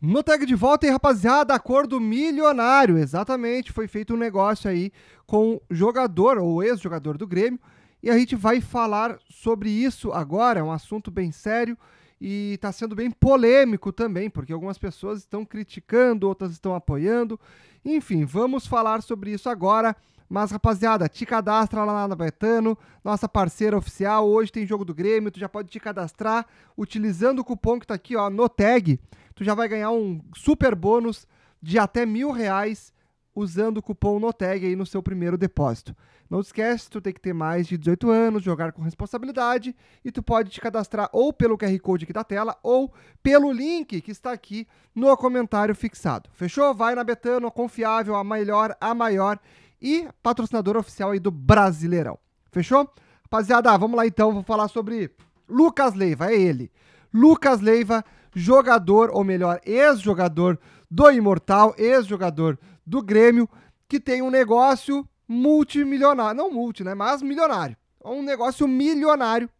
No tag de volta hein, rapaziada, acordo milionário. Exatamente, foi feito um negócio aí com jogador ou ex-jogador do Grêmio. E a gente vai falar sobre isso agora, é um assunto bem sério e está sendo bem polêmico também, porque algumas pessoas estão criticando, outras estão apoiando. Enfim, vamos falar sobre isso agora. Mas, rapaziada, te cadastra lá na Betano, nossa parceira oficial. Hoje tem jogo do Grêmio, tu já pode te cadastrar utilizando o cupom que tá aqui, ó, no tag tu já vai ganhar um super bônus de até mil reais usando o cupom NOTEG aí no seu primeiro depósito. Não esquece, tu tem que ter mais de 18 anos, jogar com responsabilidade e tu pode te cadastrar ou pelo QR Code aqui da tela ou pelo link que está aqui no comentário fixado. Fechou? Vai na Betano, a confiável, a melhor, a maior e patrocinadora oficial aí do Brasileirão. Fechou? Rapaziada, vamos lá então, vou falar sobre Lucas Leiva, é ele. Lucas Leiva jogador, ou melhor, ex-jogador do Imortal, ex-jogador do Grêmio, que tem um negócio multimilionário, não multi, né, mas milionário. Um negócio milionário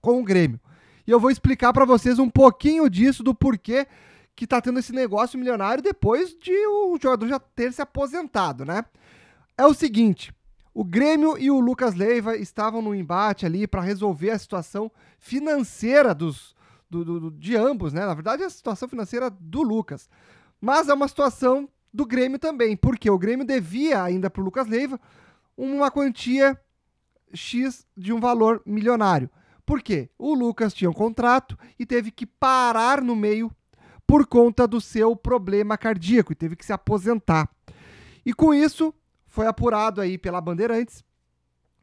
com o Grêmio. E eu vou explicar para vocês um pouquinho disso, do porquê que tá tendo esse negócio milionário depois de o jogador já ter se aposentado, né? É o seguinte, o Grêmio e o Lucas Leiva estavam no embate ali para resolver a situação financeira dos do, do, de ambos, né? Na verdade, é a situação financeira do Lucas. Mas é uma situação do Grêmio também, porque o Grêmio devia ainda para o Lucas Leiva uma quantia X de um valor milionário. Por quê? O Lucas tinha um contrato e teve que parar no meio por conta do seu problema cardíaco e teve que se aposentar. E com isso, foi apurado aí pela Bandeirantes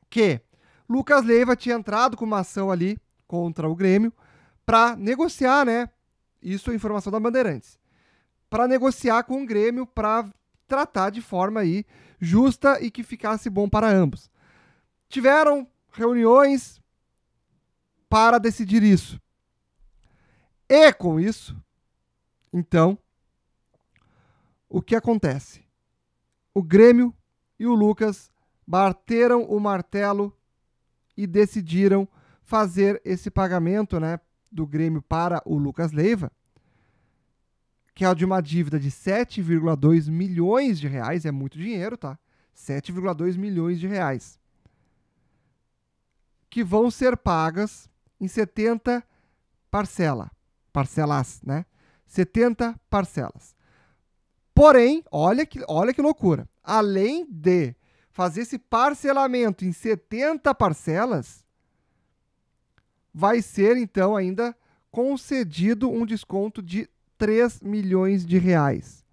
que Lucas Leiva tinha entrado com uma ação ali contra o Grêmio para negociar, né? Isso é informação da Bandeirantes. Para negociar com o Grêmio para tratar de forma aí justa e que ficasse bom para ambos. Tiveram reuniões para decidir isso. E com isso, então, o que acontece? O Grêmio e o Lucas bateram o martelo e decidiram fazer esse pagamento, né, do Grêmio para o Lucas Leiva, que é de uma dívida de 7,2 milhões de reais, é muito dinheiro, tá? 7,2 milhões de reais. Que vão ser pagas em 70 parcela, parcelas, né? 70 parcelas. Porém, olha que, olha que loucura. Além de fazer esse parcelamento em 70 parcelas, vai ser então ainda concedido um desconto de 3 milhões de reais.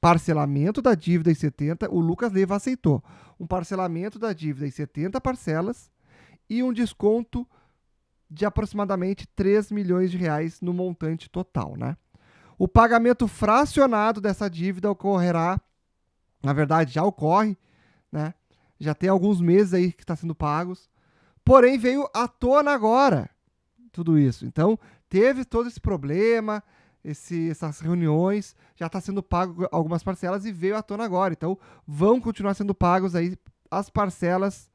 Parcelamento da dívida em 70, o Lucas Leiva aceitou. Um parcelamento da dívida em 70 parcelas e um desconto de aproximadamente 3 milhões de reais no montante total, né? O pagamento fracionado dessa dívida ocorrerá, na verdade já ocorre, né? Já tem alguns meses aí que está sendo pagos Porém, veio à tona agora tudo isso. Então, teve todo esse problema, esse, essas reuniões, já está sendo pago algumas parcelas e veio à tona agora. Então, vão continuar sendo pagos aí as parcelas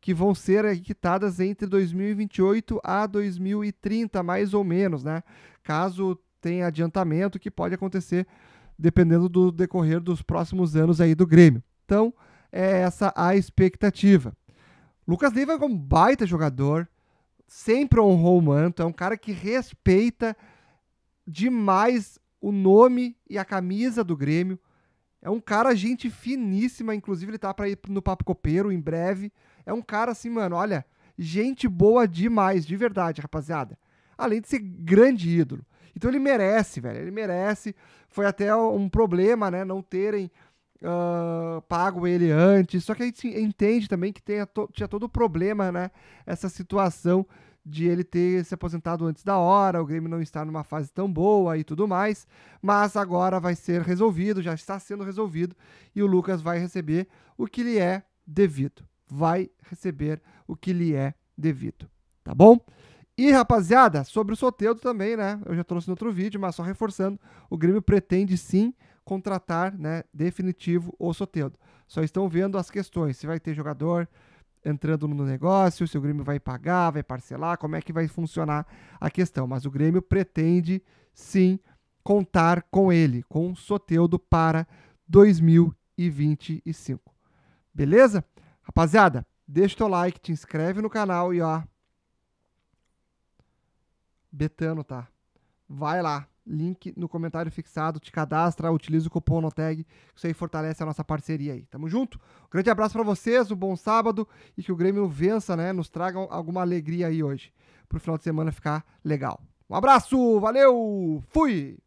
que vão ser quitadas entre 2028 a 2030, mais ou menos, né? Caso tenha adiantamento, que pode acontecer dependendo do decorrer dos próximos anos aí do Grêmio. Então, é essa a expectativa. Lucas Leiva é um baita jogador, sempre honrou o manto, é um cara que respeita demais o nome e a camisa do Grêmio. É um cara, gente finíssima, inclusive ele tá para ir no Papo Copeiro em breve. É um cara assim, mano, olha, gente boa demais, de verdade, rapaziada. Além de ser grande ídolo. Então ele merece, velho, ele merece. Foi até um problema, né, não terem uh, pago ele antes. Só que a gente entende também que to, tinha todo o problema, né? Essa situação de ele ter se aposentado antes da hora, o Grêmio não estar numa fase tão boa e tudo mais, mas agora vai ser resolvido, já está sendo resolvido e o Lucas vai receber o que lhe é devido. Vai receber o que lhe é devido, tá bom? E rapaziada, sobre o Soteudo também, né? Eu já trouxe no outro vídeo, mas só reforçando, o Grêmio pretende sim contratar né, definitivo o Soteldo. Só estão vendo as questões, se vai ter jogador entrando no negócio, se o Grêmio vai pagar, vai parcelar, como é que vai funcionar a questão. Mas o Grêmio pretende, sim, contar com ele, com o Soteudo para 2025. Beleza? Rapaziada, deixa o teu like, te inscreve no canal e ó. Betano, tá? Vai lá link no comentário fixado, te cadastra, utiliza o cupom NOTEG, isso aí fortalece a nossa parceria aí. Tamo junto? Um grande abraço para vocês, um bom sábado e que o Grêmio vença, né? Nos traga alguma alegria aí hoje, pro final de semana ficar legal. Um abraço, valeu, fui!